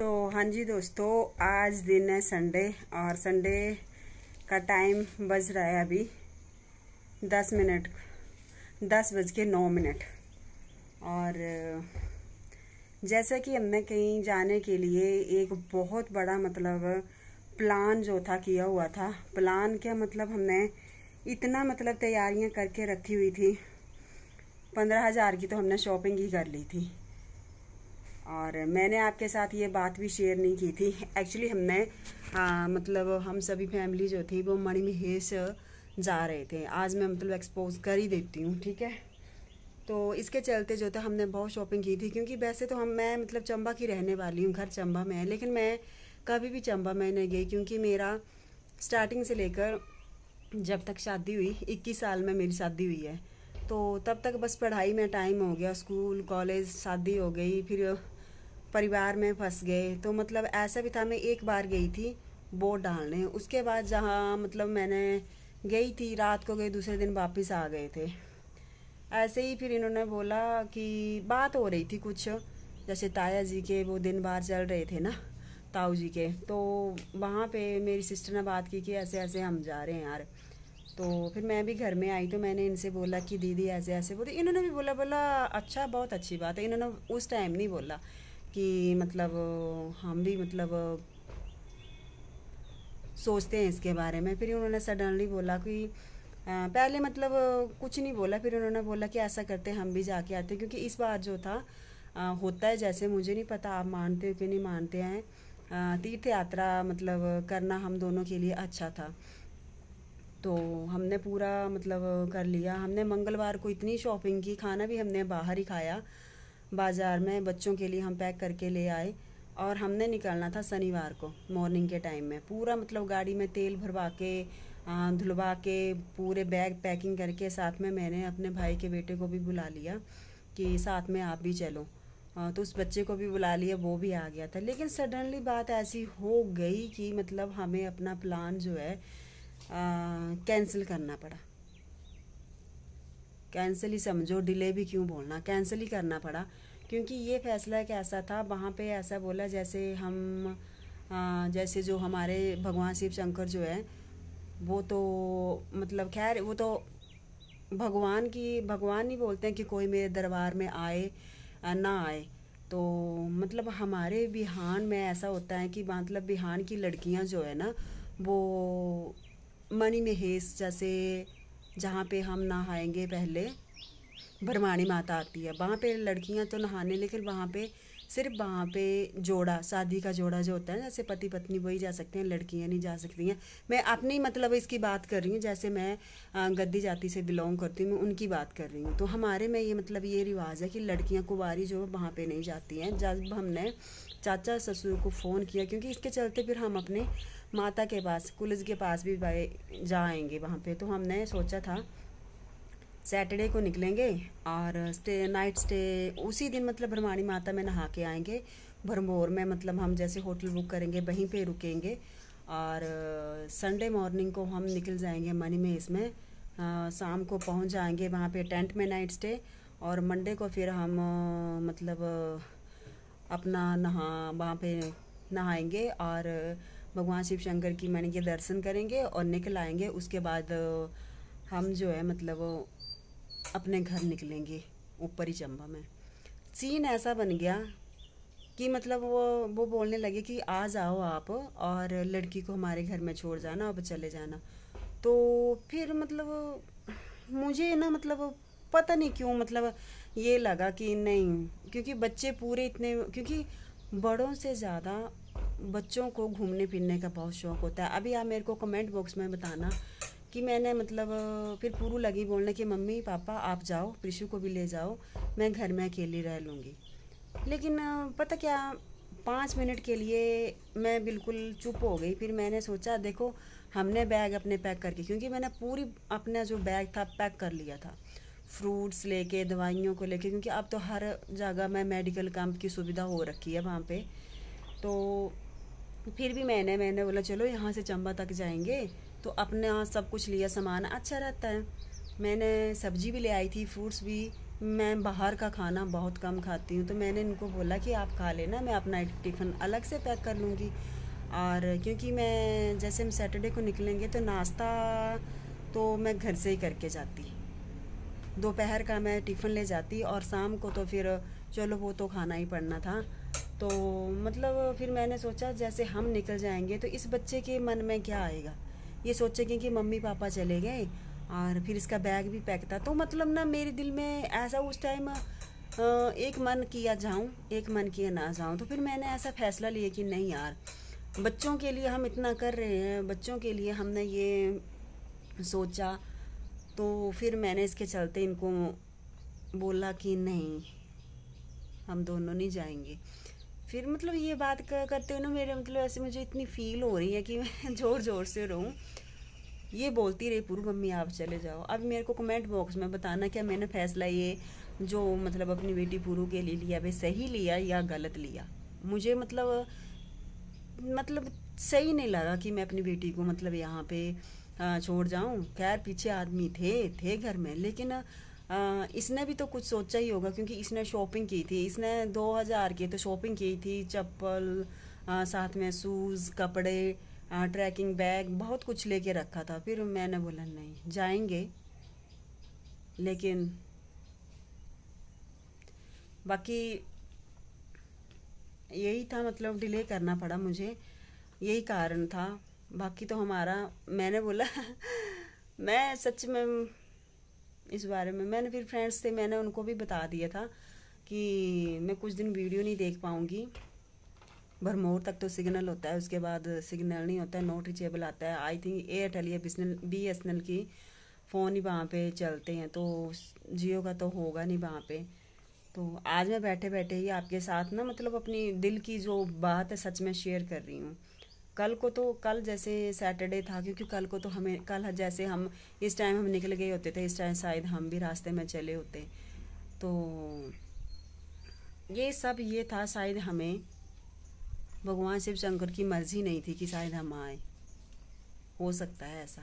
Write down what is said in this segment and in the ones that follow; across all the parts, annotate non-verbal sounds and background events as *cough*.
तो हाँ जी दोस्तों आज दिन है संडे और संडे का टाइम बज रहा है अभी दस मिनट दस बज के नौ मिनट और जैसा कि हमने कहीं जाने के लिए एक बहुत बड़ा मतलब प्लान जो था किया हुआ था प्लान क्या मतलब हमने इतना मतलब तैयारियां करके रखी हुई थी पंद्रह हज़ार की तो हमने शॉपिंग ही कर ली थी और मैंने आपके साथ ये बात भी शेयर नहीं की थी एक्चुअली हमने आ, मतलब हम सभी फैमिली जो थी वो मणि महेश जा रहे थे आज मैं मतलब एक्सपोज कर ही देती हूँ ठीक है तो इसके चलते जो था हमने बहुत शॉपिंग की थी क्योंकि वैसे तो हम मैं मतलब चंबा की रहने वाली हूँ घर चंबा में है लेकिन मैं कभी भी चंबा में नहीं गई क्योंकि मेरा स्टार्टिंग से लेकर जब तक शादी हुई इक्कीस साल में मेरी शादी हुई है तो तब तक बस पढ़ाई में टाइम हो गया स्कूल कॉलेज शादी हो गई फिर परिवार में फंस गए तो मतलब ऐसा भी था मैं एक बार गई थी बोट डालने उसके बाद जहाँ मतलब मैंने गई थी रात को गई दूसरे दिन वापस आ गए थे ऐसे ही फिर इन्होंने बोला कि बात हो रही थी कुछ जैसे ताया जी के वो दिन बार चल रहे थे ना ताऊ जी के तो वहाँ पे मेरी सिस्टर ने बात की कि ऐसे ऐसे हम जा रहे हैं यार तो फिर मैं भी घर में आई तो मैंने इनसे बोला कि दीदी ऐसे ऐसे बोले इन्होंने भी बोला बोला अच्छा बहुत अच्छी बात है इन्होंने उस टाइम नहीं बोला कि मतलब हम भी मतलब सोचते हैं इसके बारे में फिर उन्होंने सडनली बोला कि पहले मतलब कुछ नहीं बोला फिर उन्होंने बोला कि ऐसा करते हम भी जाके आते क्योंकि इस बार जो था आ, होता है जैसे मुझे नहीं पता आप मानते हो कि नहीं मानते हैं तीर्थ यात्रा मतलब करना हम दोनों के लिए अच्छा था तो हमने पूरा मतलब कर लिया हमने मंगलवार को इतनी शॉपिंग की खाना भी हमने बाहर ही खाया बाज़ार में बच्चों के लिए हम पैक करके ले आए और हमने निकलना था शनिवार को मॉर्निंग के टाइम में पूरा मतलब गाड़ी में तेल भरवा के धुलवा के पूरे बैग पैकिंग करके साथ में मैंने अपने भाई के बेटे को भी बुला लिया कि साथ में आप भी चलो तो उस बच्चे को भी बुला लिया वो भी आ गया था लेकिन सडनली बात ऐसी हो गई कि मतलब हमें अपना प्लान जो है कैंसिल करना पड़ा कैंसिल ही समझो डिले भी क्यों बोलना कैंसिल ही करना पड़ा क्योंकि ये फैसला एक ऐसा था वहाँ पे ऐसा बोला जैसे हम आ, जैसे जो हमारे भगवान शिव शंकर जो है वो तो मतलब खैर वो तो भगवान की भगवान ही बोलते हैं कि कोई मेरे दरबार में आए ना आए तो मतलब हमारे बिहान में ऐसा होता है कि मतलब बिहान की लड़कियां जो है ना वो मनी महेश जैसे जहाँ पे हम नहाएंगे पहले भरवाणी माता आती है वहाँ पे लड़कियाँ तो नहाने लेकिन वहाँ पे सिर्फ वहाँ पे जोड़ा शादी का जोड़ा जो होता है जैसे पति पत्नी वही जा सकते हैं लड़कियाँ नहीं जा सकती हैं मैं अपनी मतलब इसकी बात कर रही हूँ जैसे मैं गद्दी जाति से बिलोंग करती हूँ मैं उनकी बात कर रही हूँ तो हमारे में ये मतलब ये रिवाज है कि लड़कियाँ कुंवारी जो वहाँ पर नहीं जाती हैं जब हमने चाचा ससुर को फ़ोन किया क्योंकि इसके चलते फिर हम अपने माता के पास कुलज के पास भी जाएंगे वहाँ पे तो हमने सोचा था सैटरडे को निकलेंगे और स्टे नाइट स्टे उसी दिन मतलब ब्रह्माणी माता में नहा के आएंगे भरमौर में मतलब हम जैसे होटल बुक करेंगे वहीं पे रुकेंगे और संडे मॉर्निंग को हम निकल जाएंगे मनी में इसमें शाम को पहुंच जाएंगे वहाँ पे टेंट में नाइट स्टे और मंडे को फिर हम मतलब अपना नहा वहाँ पे नहाएंगे और भगवान शिव शंकर की मैंने के दर्शन करेंगे और निकल आएंगे उसके बाद हम जो है मतलब अपने घर निकलेंगे ऊपर ही चंबा में सीन ऐसा बन गया कि मतलब वो वो बोलने लगे कि आ जाओ आप और लड़की को हमारे घर में छोड़ जाना अब चले जाना तो फिर मतलब मुझे ना मतलब पता नहीं क्यों मतलब ये लगा कि नहीं क्योंकि बच्चे पूरे इतने क्योंकि बड़ों से ज़्यादा बच्चों को घूमने फिरने का बहुत शौक होता है अभी आप मेरे को कमेंट बॉक्स में बताना कि मैंने मतलब फिर पूरू लगी बोलने कि मम्मी पापा आप जाओ प्रिशु को भी ले जाओ मैं घर में अकेली रह लूँगी लेकिन पता क्या पाँच मिनट के लिए मैं बिल्कुल चुप हो गई फिर मैंने सोचा देखो हमने बैग अपने पैक करके क्योंकि मैंने पूरी अपना जो बैग था पैक कर लिया था फ्रूट्स लेके दवाइयों को लेके क्योंकि अब तो हर जगह में मेडिकल कैंप की सुविधा हो रखी है वहाँ पे तो फिर भी मैंने मैंने बोला चलो यहाँ से चंबा तक जाएंगे तो अपने यहाँ सब कुछ लिया सामान अच्छा रहता है मैंने सब्जी भी ले आई थी फ्रूट्स भी मैं बाहर का खाना बहुत कम खाती हूँ तो मैंने इनको बोला कि आप खा लेना मैं अपना टिफ़िन अलग से पैक कर लूँगी और क्योंकि मैं जैसे हम सैटरडे को निकलेंगे तो नाश्ता तो मैं घर से ही करके जाती दोपहर का मैं टिफ़िन ले जाती और शाम को तो फिर चलो वो तो खाना ही पड़ना था तो मतलब फिर मैंने सोचा जैसे हम निकल जाएंगे तो इस बच्चे के मन में क्या आएगा ये सोचेंगे कि मम्मी पापा चले गए और फिर इसका बैग भी पैक था तो मतलब ना मेरे दिल में ऐसा उस टाइम एक मन किया जाऊँ एक मन किया ना जाऊँ तो फिर मैंने ऐसा फैसला लिया कि नहीं यार बच्चों के लिए हम इतना कर रहे हैं बच्चों के लिए हमने ये सोचा तो फिर मैंने इसके चलते इनको बोला कि नहीं हम दोनों नहीं जाएंगे फिर मतलब ये बात करते हुए ना मेरे मतलब ऐसे मुझे इतनी फील हो रही है कि *laughs* मैं ज़ोर ज़ोर से रहूँ ये बोलती रही पूर्व मम्मी आप चले जाओ अब मेरे को कमेंट बॉक्स में बताना क्या मैंने फैसला ये जो मतलब अपनी बेटी पूरू के लिए लिया भाई सही लिया या गलत लिया मुझे मतलब मतलब सही नहीं लगा कि मैं अपनी बेटी को मतलब यहाँ पे हाँ, छोड़ जाऊं खैर पीछे आदमी थे थे घर में लेकिन इसने भी तो कुछ सोचा ही होगा क्योंकि इसने शॉपिंग की थी इसने दो हज़ार की तो शॉपिंग की थी चप्पल साथ में शूज़ कपड़े ट्रैकिंग बैग बहुत कुछ लेके रखा था फिर मैंने बोला नहीं जाएंगे लेकिन बाकी यही था मतलब डिले करना पड़ा मुझे यही कारण था बाकी तो हमारा मैंने बोला मैं सच में इस बारे में मैंने फिर फ्रेंड्स थे मैंने उनको भी बता दिया था कि मैं कुछ दिन वीडियो नहीं देख पाऊँगी भरमौर तक तो सिग्नल होता है उसके बाद सिग्नल नहीं होता है नोट रिचेबल आता है आई थिंक एयरटेल या बिजनल बी एस एन एल की फ़ोन ही वहाँ पे चलते हैं तो जियो का तो होगा नहीं वहाँ पे तो आज मैं बैठे बैठे ही आपके साथ ना मतलब अपनी दिल की जो बात है सच में शेयर कर रही हूँ कल को तो कल जैसे सैटरडे था क्योंकि कल को तो हमें कल जैसे हम इस टाइम हम निकल गए होते थे इस टाइम शायद हम भी रास्ते में चले होते तो ये सब ये था शायद हमें भगवान शिव शंकर की मर्जी नहीं थी कि शायद हम आए हो सकता है ऐसा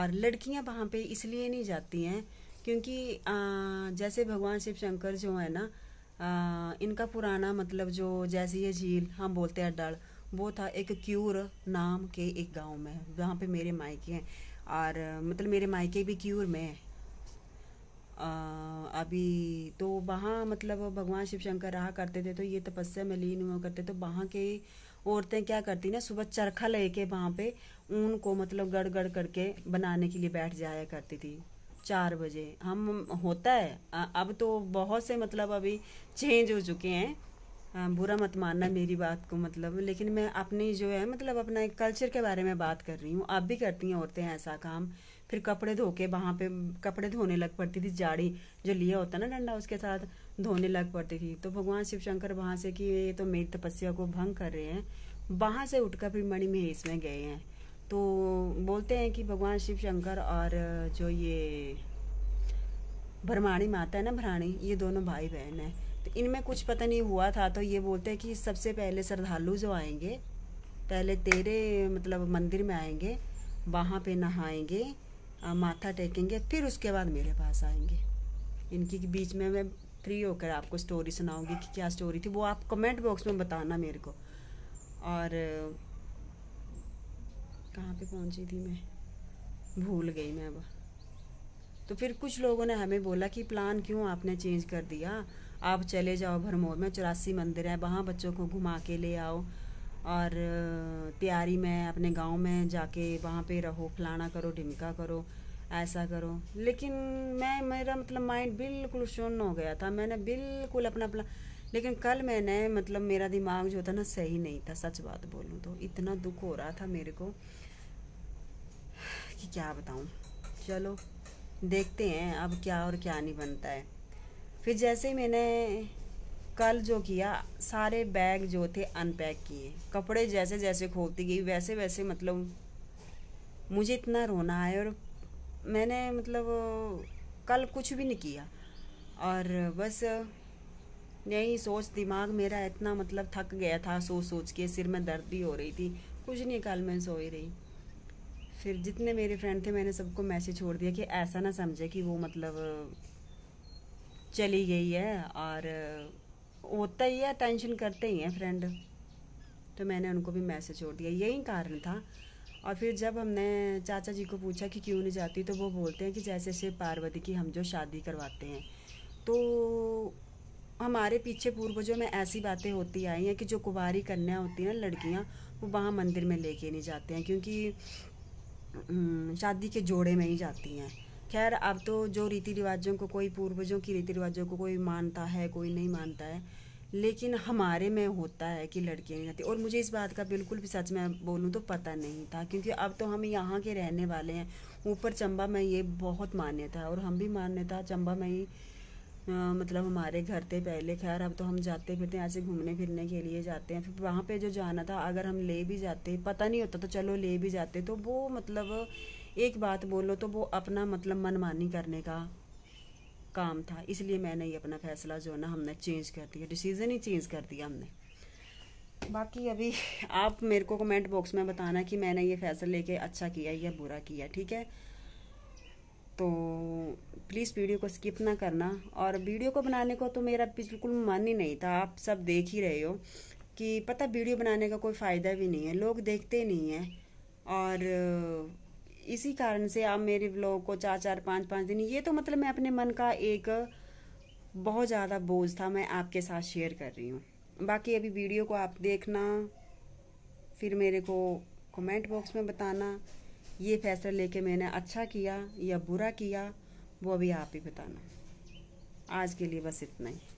और लड़कियां वहाँ पे इसलिए नहीं जाती हैं क्योंकि आ, जैसे भगवान शिव शंकर जो है ना आ, इनका पुराना मतलब जो जैसे ये झील हम बोलते हैं डल वो था एक क्यूर नाम के एक गांव में वहाँ पे मेरे मायके हैं और मतलब मेरे मायके भी क्यूर में है अभी तो वहाँ मतलब भगवान शिव शंकर रहा करते थे तो ये तपस्या में लीन हुआ करते तो वहाँ के औरतें क्या करती ना सुबह चरखा लेके वहाँ पे ऊन को मतलब गड़ गड़ करके बनाने के लिए बैठ जाया करती थी चार बजे हम होता है अब तो बहुत से मतलब अभी चेंज हो चुके हैं बुरा मत मानना मेरी बात को मतलब लेकिन मैं अपनी जो है मतलब अपना एक कल्चर के बारे में बात कर रही हूँ आप भी करती हैं औरतें ऐसा काम फिर कपड़े धो के वहाँ पे कपड़े धोने लग पड़ती थी जाड़ी जो लिया होता ना डंडा उसके साथ धोने लग पड़ती थी तो भगवान शिव शंकर वहाँ से कि ये तो मेरी तपस्या को भंग कर रहे हैं वहाँ से उठकर फिर मणि महेश में गए हैं तो बोलते हैं कि भगवान शिव शंकर और जो ये भरमाणी माता है ना भराणी ये दोनों भाई बहन हैं तो इनमें कुछ पता नहीं हुआ था तो ये बोलते हैं कि सबसे पहले श्रद्धालु जो आएंगे पहले तेरे मतलब मंदिर में आएंगे वहाँ पे नहाएंगे माथा टेकेंगे फिर उसके बाद मेरे पास आएंगे इनकी बीच में मैं फ्री होकर आपको स्टोरी सुनाऊंगी कि क्या स्टोरी थी वो आप कमेंट बॉक्स में बताना मेरे को और कहाँ पे पहुँची थी मैं भूल गई मैं अब तो फिर कुछ लोगों ने हमें बोला कि प्लान क्यों आपने चेंज कर दिया आप चले जाओ भरमौर में चौरासी मंदिर है वहाँ बच्चों को घुमा के ले आओ और तैयारी में अपने गांव में जाके वहाँ पे रहो फलाना करो ढिमका करो ऐसा करो लेकिन मैं मेरा मतलब माइंड बिल्कुल शून्य हो गया था मैंने बिल्कुल अपना अपना लेकिन कल मैंने मतलब मेरा दिमाग जो था ना सही नहीं था सच बात बोलूँ तो इतना दुख हो रहा था मेरे को कि क्या बताऊँ चलो देखते हैं अब क्या और क्या नहीं बनता है फिर जैसे ही मैंने कल जो किया सारे बैग जो थे अनपैक किए कपड़े जैसे जैसे खोलती गई वैसे वैसे मतलब मुझे इतना रोना आया और मैंने मतलब कल कुछ भी नहीं किया और बस यही सोच दिमाग मेरा इतना मतलब थक गया था सोच सोच के सिर में दर्द भी हो रही थी कुछ नहीं कल मैं सो ही रही फिर जितने मेरे फ्रेंड थे मैंने सबको मैसेज छोड़ दिया कि ऐसा ना समझे कि वो मतलब चली गई है और होता ही है टेंशन करते ही हैं फ्रेंड तो मैंने उनको भी मैसेज छोड़ दिया यही कारण था और फिर जब हमने चाचा जी को पूछा कि क्यों नहीं जाती तो वो बोलते हैं कि जैसे शिव पार्वती की हम जो शादी करवाते हैं तो हमारे पीछे पूर्वजों में ऐसी बातें होती आई हैं कि जो कुंवारी कन्या होती हैं लड़कियां वो वहाँ मंदिर में लेके नहीं जाते हैं क्योंकि शादी के जोड़े में ही जाती हैं खैर अब तो जो रीति रिवाजों को कोई पूर्वजों की रीति रिवाजों को कोई मानता है कोई नहीं मानता है लेकिन हमारे में होता है कि लड़कियाँ नहीं जाती और मुझे इस बात का बिल्कुल भी सच मैं बोलूँ तो पता नहीं था क्योंकि अब तो हम यहाँ के रहने वाले हैं ऊपर चंबा में ये बहुत मान्यता है और हम भी मान्यता चंबा में ही आ, मतलब हमारे घर थे पहले खैर अब तो हम जाते फिरते ऐसे घूमने फिरने के लिए जाते हैं फिर वहाँ पे जो जाना था अगर हम ले भी जाते पता नहीं होता तो चलो ले भी जाते तो वो मतलब एक बात बोलो तो वो अपना मतलब मनमानी करने का काम था इसलिए मैंने ये अपना फैसला जो है ना हमने चेंज कर दिया डिसीज़न ही चेंज कर दिया हमने बाकी अभी आप मेरे को कमेंट बॉक्स में बताना कि मैंने ये फैसला लेके अच्छा किया या बुरा किया ठीक है तो प्लीज़ वीडियो को स्किप ना करना और वीडियो को बनाने को तो मेरा बिल्कुल मन ही नहीं था आप सब देख ही रहे हो कि पता वीडियो बनाने का कोई फ़ायदा भी नहीं है लोग देखते नहीं हैं और इसी कारण से आप मेरे ब्लॉग को चार चार पाँच पाँच दिन ये तो मतलब मैं अपने मन का एक बहुत ज़्यादा बोझ था मैं आपके साथ शेयर कर रही हूँ बाकी अभी वीडियो को आप देखना फिर मेरे को कमेंट बॉक्स में बताना ये फैसला लेके मैंने अच्छा किया या बुरा किया वो अभी आप ही बताना आज के लिए बस इतना ही